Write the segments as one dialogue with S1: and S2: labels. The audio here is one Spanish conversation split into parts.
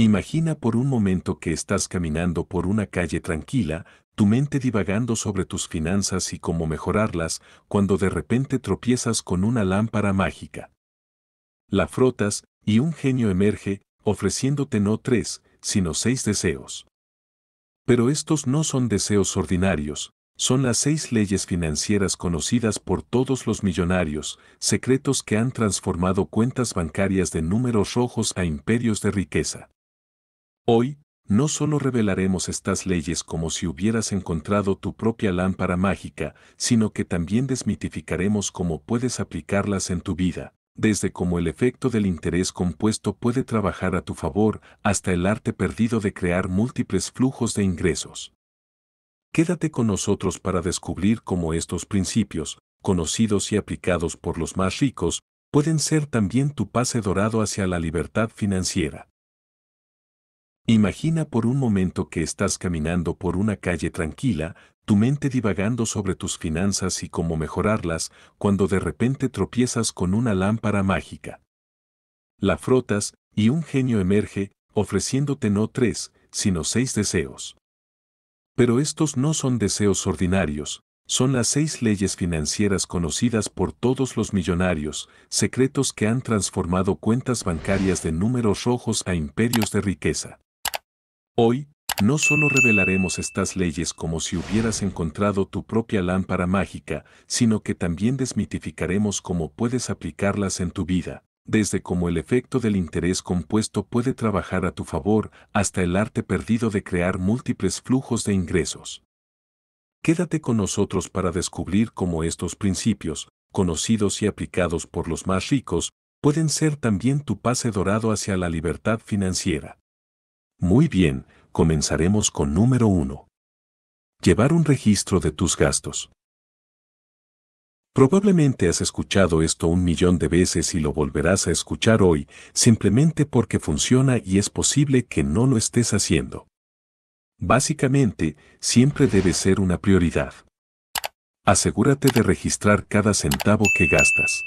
S1: Imagina por un momento que estás caminando por una calle tranquila, tu mente divagando sobre tus finanzas y cómo mejorarlas, cuando de repente tropiezas con una lámpara mágica. La frotas, y un genio emerge, ofreciéndote no tres, sino seis deseos. Pero estos no son deseos ordinarios, son las seis leyes financieras conocidas por todos los millonarios, secretos que han transformado cuentas bancarias de números rojos a imperios de riqueza. Hoy, no solo revelaremos estas leyes como si hubieras encontrado tu propia lámpara mágica, sino que también desmitificaremos cómo puedes aplicarlas en tu vida, desde cómo el efecto del interés compuesto puede trabajar a tu favor hasta el arte perdido de crear múltiples flujos de ingresos. Quédate con nosotros para descubrir cómo estos principios, conocidos y aplicados por los más ricos, pueden ser también tu pase dorado hacia la libertad financiera. Imagina por un momento que estás caminando por una calle tranquila, tu mente divagando sobre tus finanzas y cómo mejorarlas, cuando de repente tropiezas con una lámpara mágica. La frotas, y un genio emerge, ofreciéndote no tres, sino seis deseos. Pero estos no son deseos ordinarios, son las seis leyes financieras conocidas por todos los millonarios, secretos que han transformado cuentas bancarias de números rojos a imperios de riqueza. Hoy, no solo revelaremos estas leyes como si hubieras encontrado tu propia lámpara mágica, sino que también desmitificaremos cómo puedes aplicarlas en tu vida, desde cómo el efecto del interés compuesto puede trabajar a tu favor hasta el arte perdido de crear múltiples flujos de ingresos. Quédate con nosotros para descubrir cómo estos principios, conocidos y aplicados por los más ricos, pueden ser también tu pase dorado hacia la libertad financiera. Muy bien, comenzaremos con número 1. Llevar un registro de tus gastos. Probablemente has escuchado esto un millón de veces y lo volverás a escuchar hoy, simplemente porque funciona y es posible que no lo estés haciendo. Básicamente, siempre debe ser una prioridad. Asegúrate de registrar cada centavo que gastas.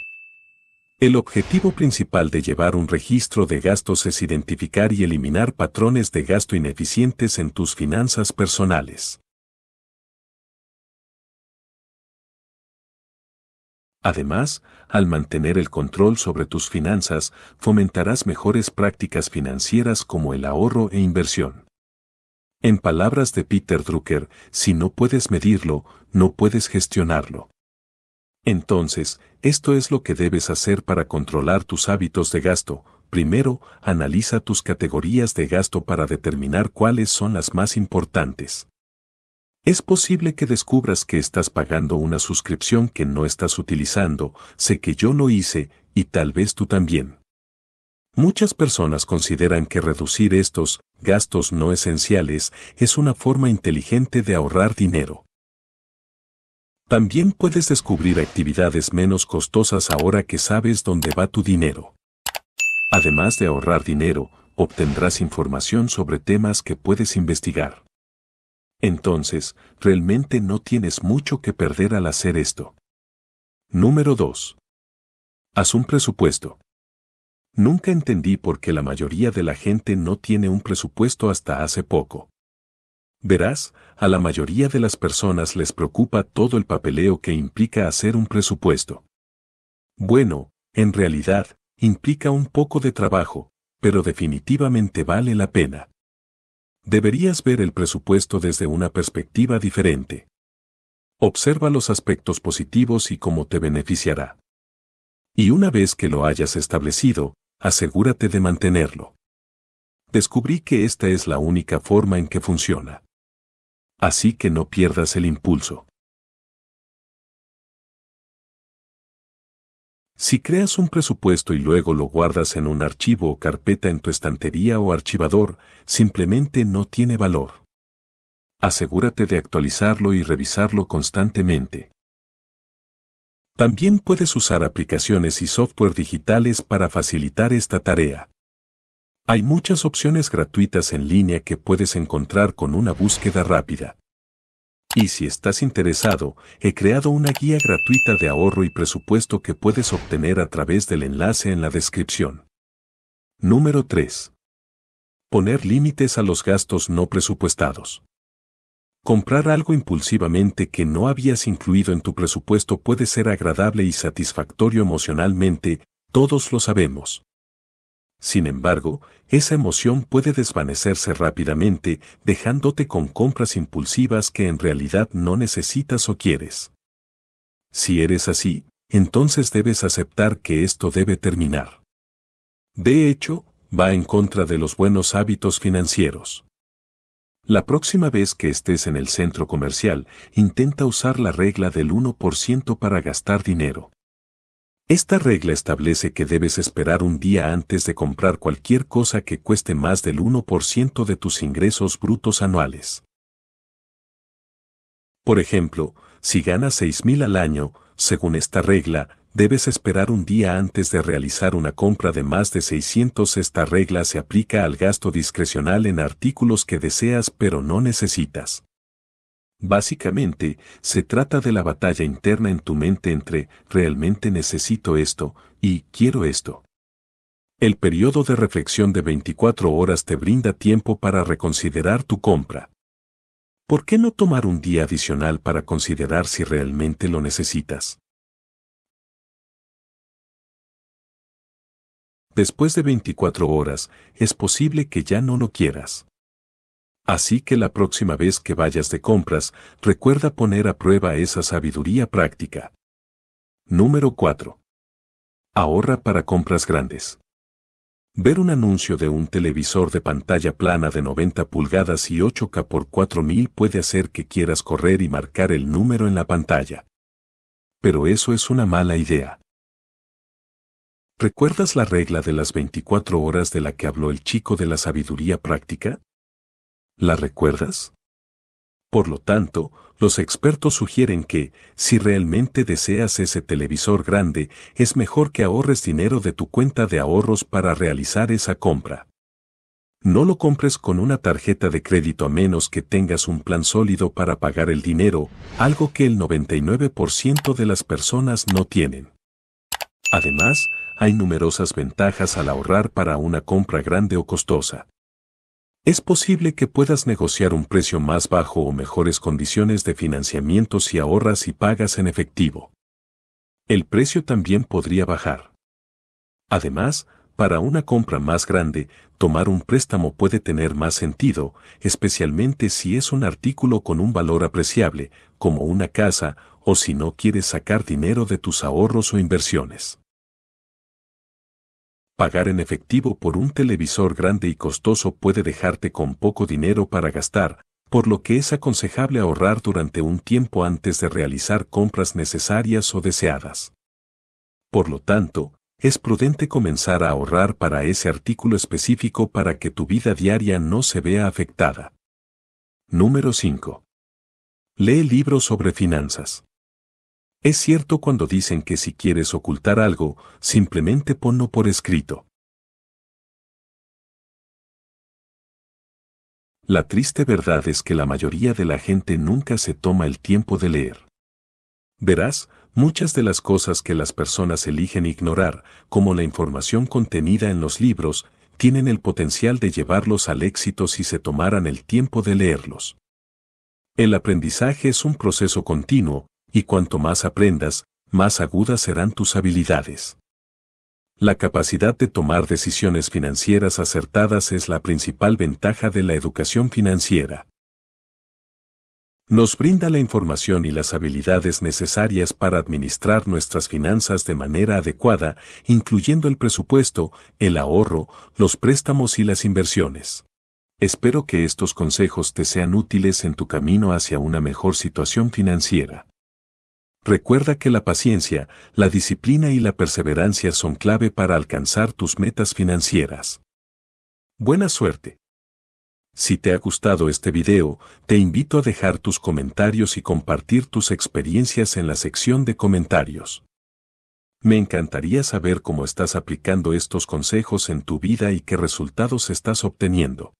S1: El objetivo principal de llevar un registro de gastos es identificar y eliminar patrones de gasto ineficientes en tus finanzas personales. Además, al mantener el control sobre tus finanzas, fomentarás mejores prácticas financieras como el ahorro e inversión. En palabras de Peter Drucker, si no puedes medirlo, no puedes gestionarlo. Entonces, esto es lo que debes hacer para controlar tus hábitos de gasto. Primero, analiza tus categorías de gasto para determinar cuáles son las más importantes. Es posible que descubras que estás pagando una suscripción que no estás utilizando, sé que yo lo hice, y tal vez tú también. Muchas personas consideran que reducir estos gastos no esenciales es una forma inteligente de ahorrar dinero. También puedes descubrir actividades menos costosas ahora que sabes dónde va tu dinero. Además de ahorrar dinero, obtendrás información sobre temas que puedes investigar. Entonces, realmente no tienes mucho que perder al hacer esto. Número 2. Haz un presupuesto. Nunca entendí por qué la mayoría de la gente no tiene un presupuesto hasta hace poco. Verás, a la mayoría de las personas les preocupa todo el papeleo que implica hacer un presupuesto. Bueno, en realidad, implica un poco de trabajo, pero definitivamente vale la pena. Deberías ver el presupuesto desde una perspectiva diferente. Observa los aspectos positivos y cómo te beneficiará. Y una vez que lo hayas establecido, asegúrate de mantenerlo. Descubrí que esta es la única forma en que funciona así que no pierdas el impulso. Si creas un presupuesto y luego lo guardas en un archivo o carpeta en tu estantería o archivador, simplemente no tiene valor. Asegúrate de actualizarlo y revisarlo constantemente. También puedes usar aplicaciones y software digitales para facilitar esta tarea. Hay muchas opciones gratuitas en línea que puedes encontrar con una búsqueda rápida. Y si estás interesado, he creado una guía gratuita de ahorro y presupuesto que puedes obtener a través del enlace en la descripción. Número 3. Poner límites a los gastos no presupuestados. Comprar algo impulsivamente que no habías incluido en tu presupuesto puede ser agradable y satisfactorio emocionalmente, todos lo sabemos. Sin embargo, esa emoción puede desvanecerse rápidamente, dejándote con compras impulsivas que en realidad no necesitas o quieres. Si eres así, entonces debes aceptar que esto debe terminar. De hecho, va en contra de los buenos hábitos financieros. La próxima vez que estés en el centro comercial, intenta usar la regla del 1% para gastar dinero. Esta regla establece que debes esperar un día antes de comprar cualquier cosa que cueste más del 1% de tus ingresos brutos anuales. Por ejemplo, si ganas 6.000 al año, según esta regla, debes esperar un día antes de realizar una compra de más de 600. Esta regla se aplica al gasto discrecional en artículos que deseas pero no necesitas. Básicamente, se trata de la batalla interna en tu mente entre realmente necesito esto y quiero esto. El periodo de reflexión de 24 horas te brinda tiempo para reconsiderar tu compra. ¿Por qué no tomar un día adicional para considerar si realmente lo necesitas? Después de 24 horas, es posible que ya no lo quieras. Así que la próxima vez que vayas de compras, recuerda poner a prueba esa sabiduría práctica. Número 4. Ahorra para compras grandes. Ver un anuncio de un televisor de pantalla plana de 90 pulgadas y 8K por 4000 puede hacer que quieras correr y marcar el número en la pantalla. Pero eso es una mala idea. ¿Recuerdas la regla de las 24 horas de la que habló el chico de la sabiduría práctica? ¿La recuerdas? Por lo tanto, los expertos sugieren que, si realmente deseas ese televisor grande, es mejor que ahorres dinero de tu cuenta de ahorros para realizar esa compra. No lo compres con una tarjeta de crédito a menos que tengas un plan sólido para pagar el dinero, algo que el 99% de las personas no tienen. Además, hay numerosas ventajas al ahorrar para una compra grande o costosa. Es posible que puedas negociar un precio más bajo o mejores condiciones de financiamiento si ahorras y pagas en efectivo. El precio también podría bajar. Además, para una compra más grande, tomar un préstamo puede tener más sentido, especialmente si es un artículo con un valor apreciable, como una casa, o si no quieres sacar dinero de tus ahorros o inversiones. Pagar en efectivo por un televisor grande y costoso puede dejarte con poco dinero para gastar, por lo que es aconsejable ahorrar durante un tiempo antes de realizar compras necesarias o deseadas. Por lo tanto, es prudente comenzar a ahorrar para ese artículo específico para que tu vida diaria no se vea afectada. Número 5. Lee libros sobre finanzas. Es cierto cuando dicen que si quieres ocultar algo, simplemente ponlo por escrito. La triste verdad es que la mayoría de la gente nunca se toma el tiempo de leer. Verás, muchas de las cosas que las personas eligen ignorar, como la información contenida en los libros, tienen el potencial de llevarlos al éxito si se tomaran el tiempo de leerlos. El aprendizaje es un proceso continuo, y cuanto más aprendas, más agudas serán tus habilidades. La capacidad de tomar decisiones financieras acertadas es la principal ventaja de la educación financiera. Nos brinda la información y las habilidades necesarias para administrar nuestras finanzas de manera adecuada, incluyendo el presupuesto, el ahorro, los préstamos y las inversiones. Espero que estos consejos te sean útiles en tu camino hacia una mejor situación financiera. Recuerda que la paciencia, la disciplina y la perseverancia son clave para alcanzar tus metas financieras. Buena suerte. Si te ha gustado este video, te invito a dejar tus comentarios y compartir tus experiencias en la sección de comentarios. Me encantaría saber cómo estás aplicando estos consejos en tu vida y qué resultados estás obteniendo.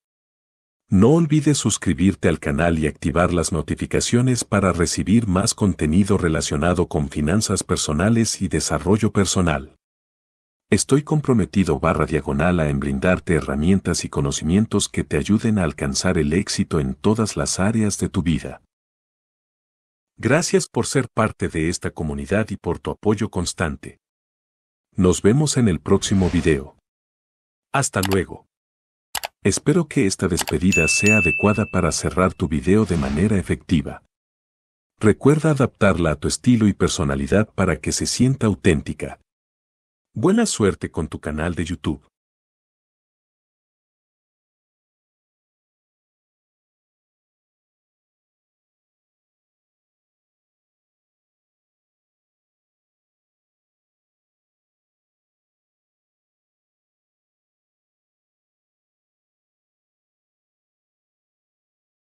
S1: No olvides suscribirte al canal y activar las notificaciones para recibir más contenido relacionado con finanzas personales y desarrollo personal. Estoy comprometido barra diagonal a en brindarte herramientas y conocimientos que te ayuden a alcanzar el éxito en todas las áreas de tu vida. Gracias por ser parte de esta comunidad y por tu apoyo constante. Nos vemos en el próximo video. Hasta luego. Espero que esta despedida sea adecuada para cerrar tu video de manera efectiva. Recuerda adaptarla a tu estilo y personalidad para que se sienta auténtica. Buena suerte con tu canal de YouTube.